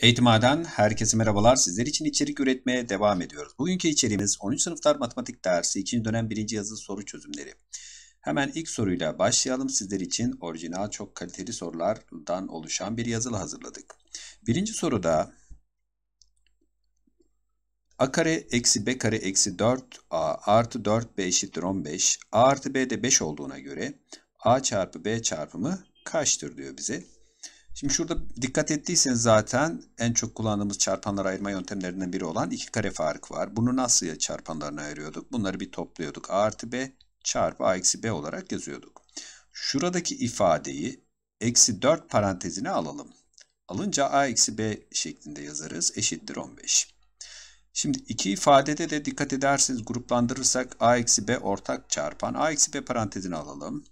Eğitimhane'den herkese merhabalar. Sizler için içerik üretmeye devam ediyoruz. Bugünkü içeriğimiz 13 sınıflar matematik dersi 2. dönem 1. yazı soru çözümleri. Hemen ilk soruyla başlayalım. Sizler için orijinal çok kaliteli sorulardan oluşan bir yazılı hazırladık. Birinci soruda a kare eksi b kare eksi 4a artı 4b eşittir 15. a artı b de 5 olduğuna göre a çarpı b çarpımı kaçtır diyor bize. Şimdi şurada dikkat ettiyseniz zaten en çok kullandığımız çarpanlar ayırma yöntemlerinden biri olan iki kare fark var. Bunu nasıl ya çarpanlarına ayırıyorduk? Bunları bir topluyorduk. A artı B çarpı A eksi B olarak yazıyorduk. Şuradaki ifadeyi eksi 4 parantezine alalım. Alınca A eksi B şeklinde yazarız. Eşittir 15. Şimdi iki ifadede de dikkat ederseniz gruplandırırsak A eksi B ortak çarpan. A eksi B parantezine alalım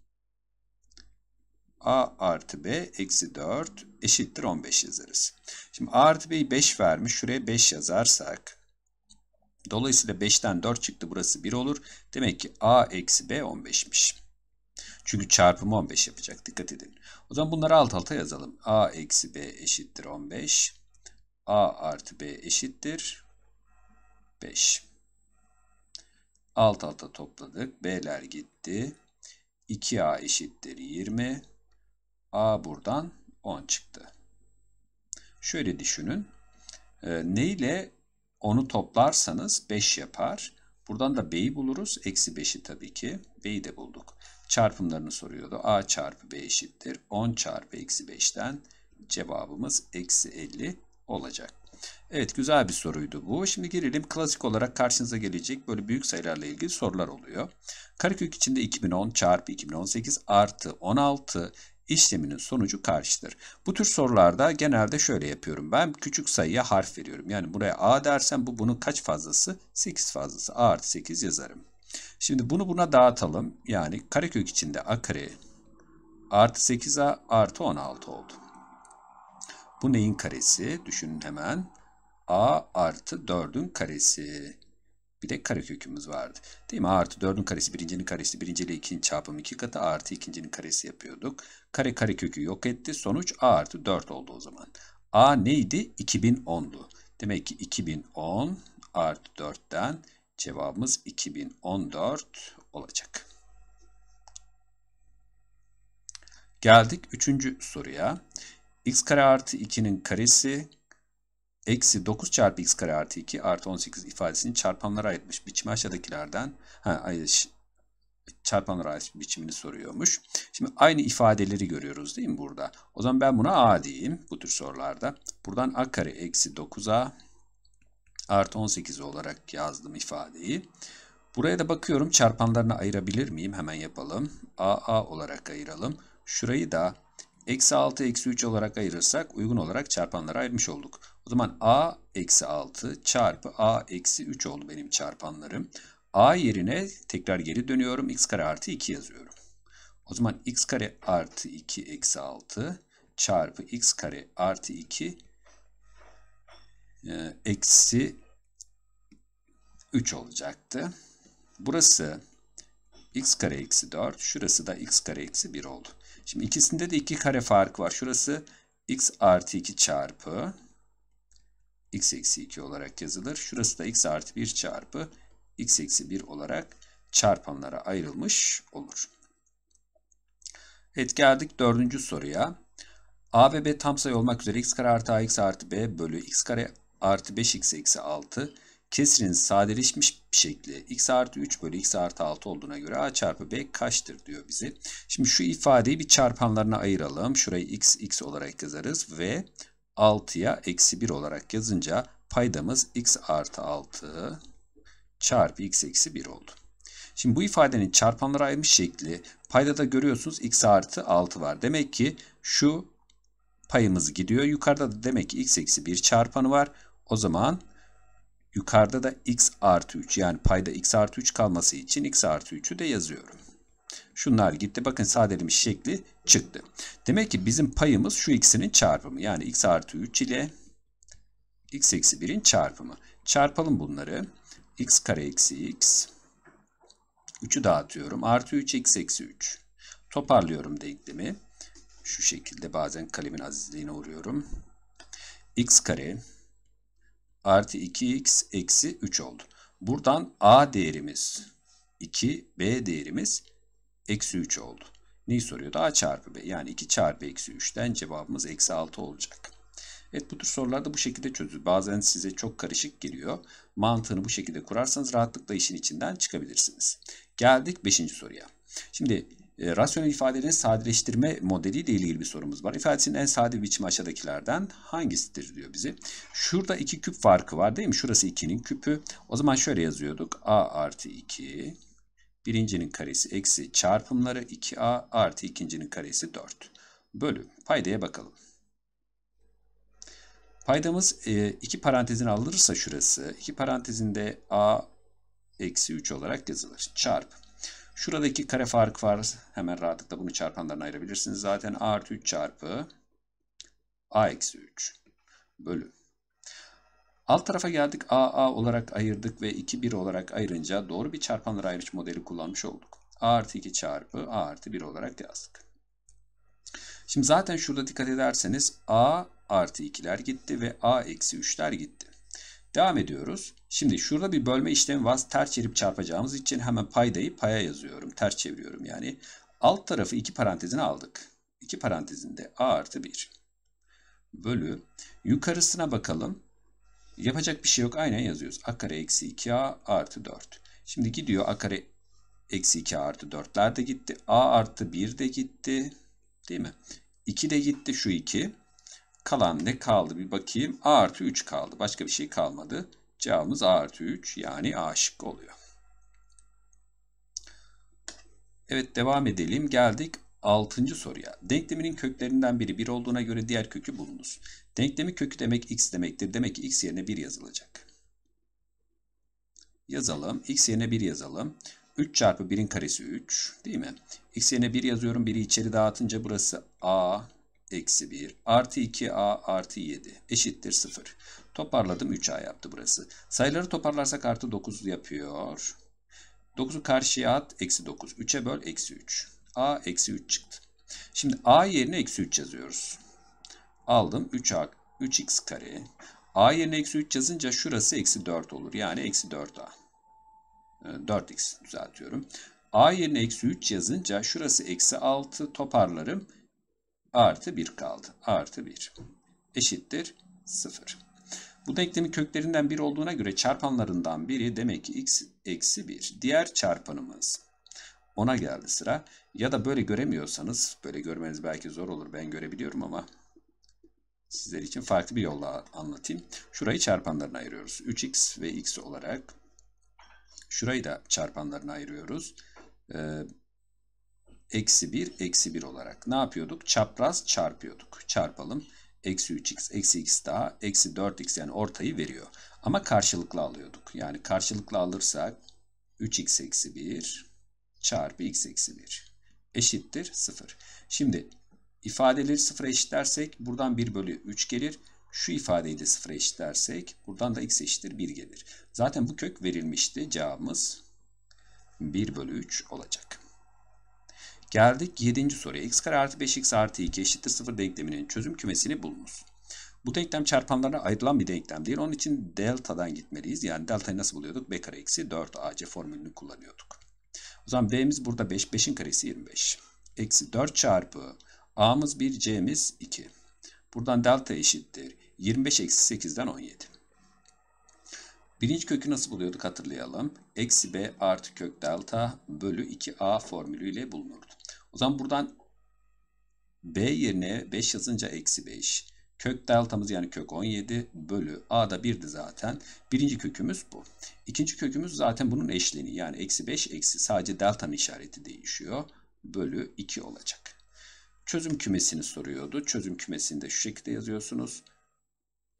a artı b eksi 4 eşittir 15 yazarız. Şimdi a artı b'yi 5 vermiş. Şuraya 5 yazarsak. Dolayısıyla 5'ten 4 çıktı. Burası 1 olur. Demek ki a eksi b 15'miş. Çünkü çarpımı 15 yapacak. Dikkat edin. O zaman bunları alt alta yazalım. a eksi b eşittir 15. a artı b eşittir 5. Alt alta topladık. b'ler gitti. 2a eşittir 20. A buradan 10 çıktı. Şöyle düşünün. E, ne ile onu toplarsanız 5 yapar. Buradan da B'yi buluruz. Eksi 5'i tabii ki. B'yi de bulduk. Çarpımlarını soruyordu. A çarpı B eşittir. 10 çarpı eksi 5'ten cevabımız eksi 50 olacak. Evet güzel bir soruydu bu. Şimdi girelim. klasik olarak karşınıza gelecek böyle büyük sayılarla ilgili sorular oluyor. Karekök içinde 2010 çarpı 2018 artı 16 işleminin sonucu karşıdır. Bu tür sorularda genelde şöyle yapıyorum. Ben küçük sayıya harf veriyorum. Yani buraya A dersem bu bunun kaç fazlası? 8 fazlası. A artı 8 yazarım. Şimdi bunu buna dağıtalım. Yani karekök içinde A kare artı 8A artı 16 oldu. Bu neyin karesi? Düşünün hemen. A artı 4'ün karesi. Bir de kare kökümüz vardı. Değil mi? A artı 4'ün karesi birincinin karesi birinci ile çarpım iki katı artı ikincinin karesi yapıyorduk. Kare kare kökü yok etti. Sonuç A artı 4 oldu o zaman. A neydi? 2010'du. Demek ki 2010 artı 4'ten cevabımız 2014 olacak. Geldik üçüncü soruya. x kare artı 2'nin karesi eksi 9 çarpı x kare artı 2 artı 18 ifadesini çarpanlara ayırmış biçimi aşağıdakilerden ha, ayırış, çarpanlara ayırış biçimini soruyormuş. Şimdi aynı ifadeleri görüyoruz değil mi burada? O zaman ben buna a diyeyim bu tür sorularda. Buradan a kare eksi 9a artı 18 olarak yazdım ifadeyi. Buraya da bakıyorum çarpanlarına ayırabilir miyim? Hemen yapalım. a a olarak ayıralım. Şurayı da Eksi 6 eksi 3 olarak ayırırsak uygun olarak çarpanlara ayırmış olduk. O zaman a eksi 6 çarpı a eksi 3 oldu benim çarpanlarım. a yerine tekrar geri dönüyorum. x kare artı 2 yazıyorum. O zaman x kare artı 2 eksi 6 çarpı x kare artı 2 e, eksi 3 olacaktı. Burası x kare eksi 4. Şurası da x kare eksi 1 oldu. Şimdi ikisinde de iki kare fark var. Şurası x artı 2 çarpı x eksi 2 olarak yazılır. Şurası da x artı 1 çarpı x eksi 1 olarak çarpanlara ayrılmış olur. Evet geldik dördüncü soruya. A ve B tam sayı olmak üzere x kare artı x artı b bölü x kare artı 5x eksi 6 Kesirin sadeleşmiş şekli x artı 3 bölü x artı 6 olduğuna göre a çarpı b kaçtır diyor bize. Şimdi şu ifadeyi bir çarpanlarına ayıralım. Şurayı x x olarak yazarız ve 6'ya eksi 1 olarak yazınca paydamız x artı 6 çarpı x eksi 1 oldu. Şimdi bu ifadenin çarpanlara ayırmış şekli paydada görüyorsunuz x artı 6 var. Demek ki şu payımız gidiyor. Yukarıda da demek ki x eksi 1 çarpanı var. O zaman Yukarıda da x artı 3 yani payda x artı 3 kalması için x artı 3'ü de yazıyorum. Şunlar gitti. Bakın sadelemiş şekli çıktı. Demek ki bizim payımız şu ikisinin çarpımı. Yani x artı 3 ile x eksi 1'in çarpımı. Çarpalım bunları. x kare eksi x. 3'ü dağıtıyorum. Artı 3 x eksi 3. Toparlıyorum denklemi. Şu şekilde bazen kalemin azizliğine uğruyorum. x kare artı 2x eksi 3 oldu. Buradan a değerimiz 2, b değerimiz eksi 3 oldu. Neyi soruyordu? A çarpı B. Yani 2 çarpı eksi 3'ten cevabımız eksi 6 olacak. Evet bu tür sorularda bu şekilde çözülür. Bazen size çok karışık geliyor. Mantığını bu şekilde kurarsanız rahatlıkla işin içinden çıkabilirsiniz. Geldik 5. soruya. Şimdi e, rasyonel ifadeleri sadeleştirme modeliyle ilgili bir sorumuz var. İfadesinin en sade biçimi aşağıdakilerden hangisidir diyor bize. Şurada iki küp farkı var değil mi? Şurası 2'nin küpü. O zaman şöyle yazıyorduk. A artı 2 birincinin karesi eksi çarpımları 2A artı ikincinin karesi 4 bölü. Paydaya bakalım. Paydamız e, iki parantezin alınırsa şurası. iki parantezinde A eksi 3 olarak yazılır. Çarpı. Şuradaki kare fark var. Hemen rahatlıkla bunu çarpanlarına ayırabilirsiniz. Zaten a artı 3 çarpı a eksi 3 bölü. Alt tarafa geldik. a a olarak ayırdık ve 2 1 olarak ayırınca doğru bir çarpanlar ayrıç modeli kullanmış olduk. a artı 2 çarpı a artı 1 olarak yazdık. Şimdi zaten şurada dikkat ederseniz a artı 2'ler gitti ve a eksi 3'ler gitti. Devam ediyoruz. Şimdi şurada bir bölme işlemi var. Ters çevirip çarpacağımız için hemen paydayı paya yazıyorum. Ters çeviriyorum yani. Alt tarafı iki parantezine aldık. İki parantezinde a artı 1 bölü. Yukarısına bakalım. Yapacak bir şey yok. Aynen yazıyoruz. a kare eksi 2a artı 4. Şimdi gidiyor a kare eksi 2 a artı 4'ler de gitti. a artı 1 de gitti. Değil mi? 2 de gitti şu 2. Kalan ne kaldı bir bakayım. A artı 3 kaldı. Başka bir şey kalmadı. Cevabımız A artı 3 yani A şıkkı oluyor. Evet devam edelim. Geldik 6. soruya. Denkleminin köklerinden biri 1 olduğuna göre diğer kökü bulunuz. Denklemi kökü demek x demektir. Demek ki x yerine 1 yazılacak. Yazalım. x yerine 1 yazalım. 3 çarpı 1'in karesi 3 değil mi? x yerine 1 yazıyorum. 1'i içeri dağıtınca burası a eksi 1 artı 2a artı 7 eşittir 0. Toparladım 3a yaptı burası. Sayıları toparlarsak artı 9 yapıyor. 9'u karşıya at eksi 9. 3'e böl eksi 3. a eksi 3 çıktı. Şimdi a yerine eksi 3 yazıyoruz. Aldım 3a 3x kare. a yerine eksi 3 yazınca şurası eksi 4 olur. Yani eksi 4a. 4x ee, düzeltiyorum. a yerine eksi 3 yazınca şurası eksi 6 toparlarım artı 1 kaldı. Artı 1 eşittir 0. Bu denklemin köklerinden biri olduğuna göre çarpanlarından biri demek ki x eksi 1. Diğer çarpanımız ona geldi sıra. Ya da böyle göremiyorsanız, böyle görmeniz belki zor olur ben görebiliyorum ama sizler için farklı bir yolla anlatayım. Şurayı çarpanlarına ayırıyoruz. 3x ve x olarak. Şurayı da çarpanlarına ayırıyoruz. Ee, eksi 1 eksi 1 olarak ne yapıyorduk? Çapraz çarpıyorduk. Çarpalım. Eksi 3x eksi x daha eksi 4x yani ortayı veriyor. Ama karşılıklı alıyorduk. Yani karşılıklı alırsak 3x eksi 1 çarpı x eksi 1 eşittir 0. Şimdi ifadeleri 0'a eşitlersek buradan 1 bölü 3 gelir. Şu ifadeyi de 0'a eşitlersek buradan da x eşittir 1 gelir. Zaten bu kök verilmişti. Cevabımız 1 bölü 3 olacak. Geldik 7. soruya. x kare artı 5x artı 2 eşittir 0 denkleminin çözüm kümesini bulunuz. Bu denklem çarpanlarına ayrılan bir denklem değil. Onun için delta'dan gitmeliyiz. Yani delta'yı nasıl buluyorduk? b kare eksi 4ac formülünü kullanıyorduk. O zaman b'miz burada 5. 5'in karesi 25. Eksi 4 çarpı a'mız 1 c'miz 2. Buradan delta eşittir. 25 eksi 8'den 17. Birinci kökü nasıl buluyorduk hatırlayalım. Eksi b artı kök delta bölü 2a formülüyle bulunurdu. O zaman buradan b yerine 5 yazınca eksi 5. Kök deltamız yani kök 17 bölü a da 1'di zaten. Birinci kökümüz bu. İkinci kökümüz zaten bunun eşleni yani eksi 5 eksi sadece deltanın işareti değişiyor. Bölü 2 olacak. Çözüm kümesini soruyordu. Çözüm kümesini de şu şekilde yazıyorsunuz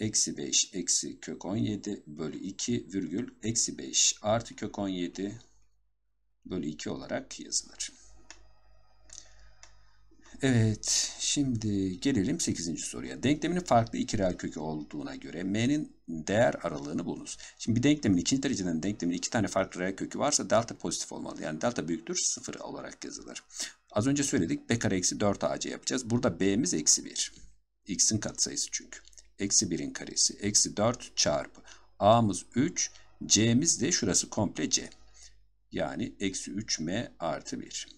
eksi 5 eksi kök 17 bölü 2 virgül eksi 5 artı kök 17 bölü 2 olarak yazılır. Evet şimdi gelelim 8. soruya. Denklemin farklı iki reel kökü olduğuna göre m'nin değer aralığını bulunuz. Şimdi bir denklemin ikinci dereceden denklemin iki tane farklı reel kökü varsa delta pozitif olmalı. Yani delta büyüktür 0 olarak yazılır. Az önce söyledik b kare eksi 4ac yapacağız. Burada b'miz eksi 1. x'in katsayısı çünkü eksi 1'in karesi eksi 4 çarpı a'mız 3 c'miz de şurası komple c. Yani eksi 3m artı 1.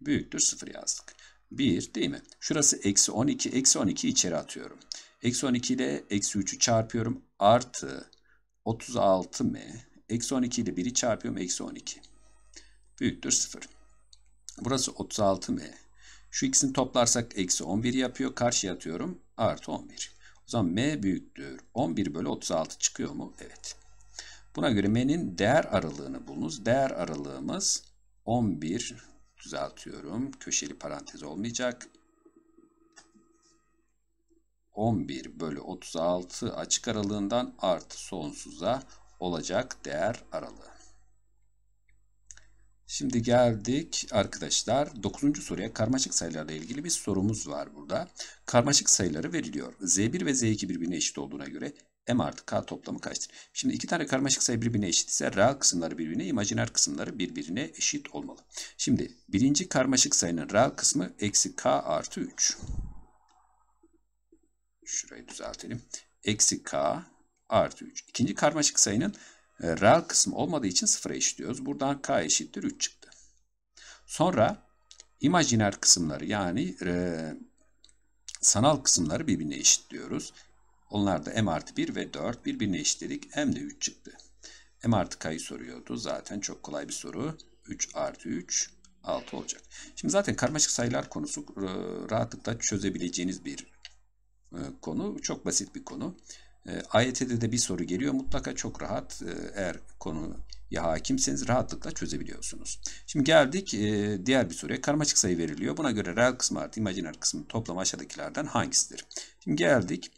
Büyüktür 0 yazdık. 1 değil mi? Şurası eksi 12. Eksi 12 içeri atıyorum. Eksi 12 ile eksi 3'ü çarpıyorum. Artı 36m. Eksi 12 ile 1'i çarpıyorum. Eksi 12. Büyüktür 0. Burası 36m. Şu ikisini toplarsak eksi 11 yapıyor. Karşıya atıyorum. Artı 11. O zaman m büyüktür. 11 bölü 36 çıkıyor mu? Evet. Buna göre m'nin değer aralığını bulunuz. Değer aralığımız 11 düzeltiyorum. Köşeli parantez olmayacak. 11 bölü 36 açık aralığından artı sonsuza olacak değer aralığı. Şimdi geldik arkadaşlar 9. soruya karmaşık sayılarla ilgili bir sorumuz var burada. Karmaşık sayıları veriliyor. Z1 ve Z2 birbirine eşit olduğuna göre M artı K toplamı kaçtır? Şimdi iki tane karmaşık sayı birbirine eşit ise ra kısımları birbirine, imajiner kısımları birbirine eşit olmalı. Şimdi birinci karmaşık sayının ra kısmı eksi K artı 3. Şurayı düzeltelim. Eksi K artı 3. İkinci karmaşık sayının e, reel kısmı olmadığı için sıfıra eşitliyoruz. Buradan k eşittir 3 çıktı. Sonra imajiner kısımları yani e, sanal kısımları birbirine eşitliyoruz. Onlar da m artı 1 ve 4 birbirine eşitledik. m de 3 çıktı. m artı k'yı soruyordu. Zaten çok kolay bir soru. 3 artı 3 6 olacak. Şimdi zaten karmaşık sayılar konusu e, rahatlıkla çözebileceğiniz bir e, konu. Çok basit bir konu. E, ee, AYT'de de bir soru geliyor. Mutlaka çok rahat e, eğer konu ya hakimseniz rahatlıkla çözebiliyorsunuz. Şimdi geldik e, diğer bir soruya. Karmaşık sayı veriliyor. Buna göre reel kısmı artı imaginer kısmı toplam aşağıdakilerden hangisidir? Şimdi geldik.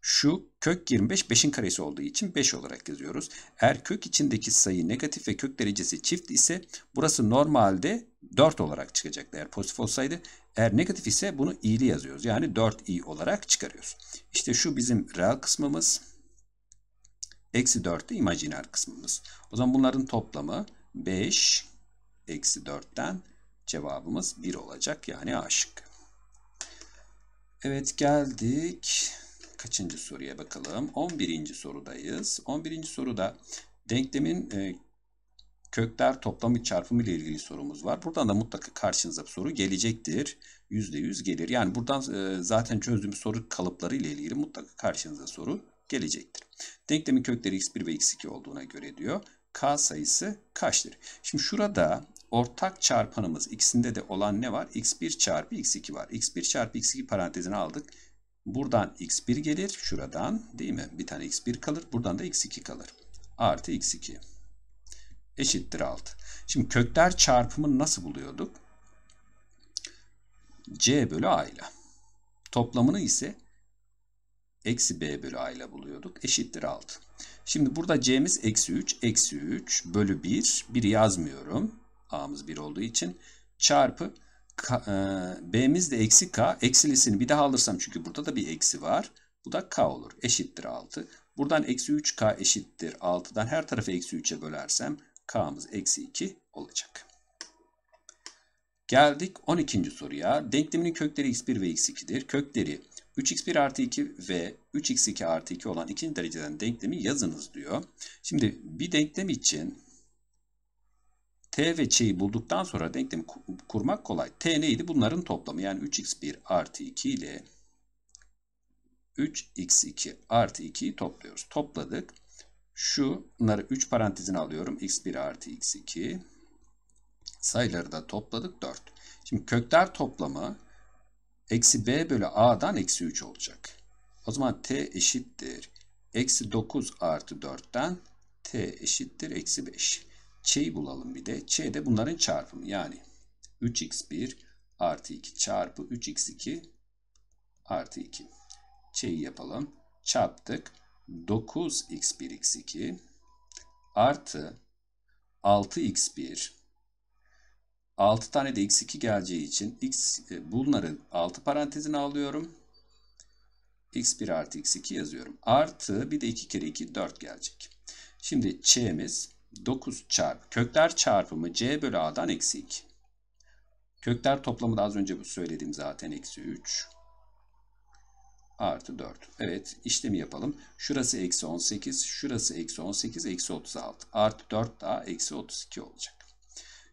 Şu kök 25 5'in karesi olduğu için 5 olarak yazıyoruz. Eğer kök içindeki sayı negatif ve kök derecesi çift ise burası normalde 4 olarak çıkacak. Eğer pozitif olsaydı eğer negatif ise bunu i'li yazıyoruz. Yani 4i olarak çıkarıyoruz. İşte şu bizim reel kısmımız. Eksi 4 de imajiner kısmımız. O zaman bunların toplamı 5 eksi 4'ten cevabımız 1 olacak. Yani A Evet geldik. Kaçıncı soruya bakalım? 11. sorudayız. 11. soruda denklemin e, kökler toplam bir çarpım ile ilgili sorumuz var. Buradan da mutlaka karşınıza bir soru gelecektir. %100 gelir. Yani buradan e, zaten çözdüğümüz soru kalıpları ile ilgili mutlaka karşınıza soru gelecektir. Denklemin kökleri x1 ve x2 olduğuna göre diyor. K sayısı kaçtır? Şimdi şurada ortak çarpanımız ikisinde de olan ne var? x1 çarpı x2 var. x1 çarpı x2 parantezini aldık. Buradan x1 gelir. Şuradan değil mi? Bir tane x1 kalır. Buradan da x2 kalır. Artı x2 eşittir 6. Şimdi kökler çarpımını nasıl buluyorduk? C bölü A ile. Toplamını ise eksi B bölü A ile buluyorduk. Eşittir 6. Şimdi burada C'miz eksi 3. Eksi 3 bölü 1. 1 yazmıyorum. A'mız 1 olduğu için. Çarpı e, B'miz de eksi K. Eksilisini bir daha alırsam çünkü burada da bir eksi var. Bu da K olur. Eşittir 6. Buradan eksi 3K eşittir 6'dan her tarafı eksi 3'e bölersem K'mız eksi 2 olacak. Geldik 12. soruya. Denkleminin kökleri x1 ve x2'dir. Kökleri 3x1 artı 2 ve 3x2 artı 2 olan ikinci dereceden denklemi yazınız diyor. Şimdi bir denklem için t ve ç'yi bulduktan sonra denklemi kurmak kolay. t neydi? Bunların toplamı yani 3x1 artı 2 ile 3x2 artı 2'yi topluyoruz. Topladık. Şunları 3 parantezine alıyorum. x1 artı x2. Sayıları da topladık 4. Şimdi kökler toplamı eksi b bölü a'dan eksi 3 olacak. O zaman t eşittir. Eksi 9 artı 4'ten t eşittir eksi 5. Ç'yi bulalım bir de. Ç de bunların çarpımı. Yani 3x1 artı 2 çarpı 3x2 artı 2. Ç'yi yapalım. Çarptık. 9x1 x2 artı 6x1 6 tane de x2 geleceği için x e, bunların 6 parantezini alıyorum. x1 artı x2 yazıyorum. Artı bir de 2 kere 2 4 gelecek. Şimdi ç'miz 9 çarpı kökler çarpımı c bölü a'dan eksi 2. Kökler toplamı da az önce bu söylediğim zaten eksi 3 artı 4. Evet işlemi yapalım. Şurası eksi 18, şurası eksi 18, eksi 36. Artı 4 daha eksi 32 olacak.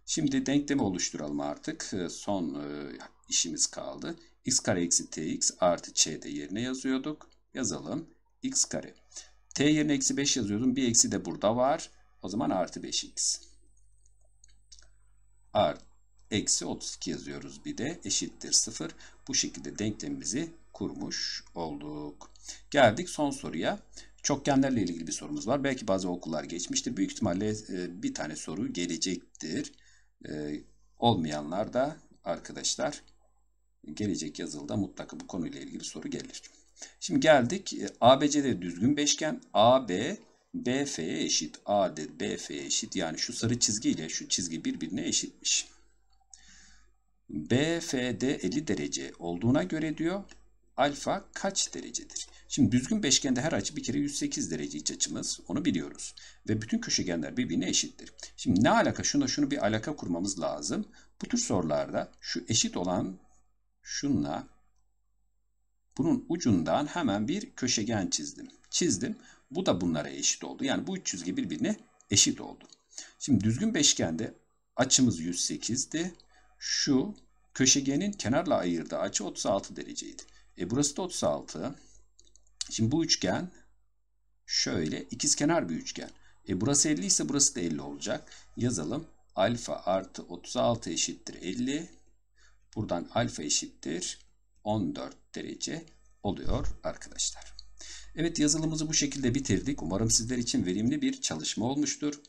Şimdi denklemi oluşturalım artık. Ee, son e, işimiz kaldı. x kare eksi tx artı ç'de yerine yazıyorduk. Yazalım. x kare. t yerine eksi 5 yazıyordum. Bir eksi de burada var. O zaman artı 5x. art eksi 32 yazıyoruz bir de eşittir 0. Bu şekilde denklemimizi kurmuş olduk. Geldik son soruya. Çokgenlerle ilgili bir sorumuz var. Belki bazı okullar geçmiştir. Büyük ihtimalle e, bir tane soru gelecektir. E, olmayanlar da arkadaşlar gelecek yazılıda mutlaka bu konuyla ilgili soru gelir. Şimdi geldik. E, ABC'de düzgün beşgen. AB BF'ye eşit. AD BF'ye eşit. Yani şu sarı çizgi ile şu çizgi birbirine eşitmiş. BFD 50 derece olduğuna göre diyor alfa kaç derecedir? Şimdi düzgün beşgende her açı bir kere 108 derece iç açımız. Onu biliyoruz. Ve bütün köşegenler birbirine eşittir. Şimdi ne alaka? Şuna şunu bir alaka kurmamız lazım. Bu tür sorularda şu eşit olan şunla bunun ucundan hemen bir köşegen çizdim. Çizdim. Bu da bunlara eşit oldu. Yani bu üç çizgi birbirine eşit oldu. Şimdi düzgün beşgende açımız 108'di. Şu köşegenin kenarla ayırdığı açı 36 dereceydi. E, burası da 36. Şimdi bu üçgen şöyle ikizkenar bir üçgen. E, burası 50 ise burası da 50 olacak. Yazalım. Alfa artı 36 eşittir 50. Buradan alfa eşittir 14 derece oluyor arkadaşlar. Evet yazılımımızı bu şekilde bitirdik. Umarım sizler için verimli bir çalışma olmuştur.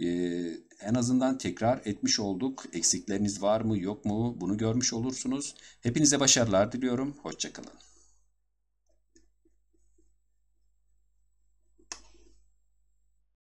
Ee, en azından tekrar etmiş olduk. Eksikleriniz var mı yok mu bunu görmüş olursunuz. Hepinize başarılar diliyorum. Hoşçakalın.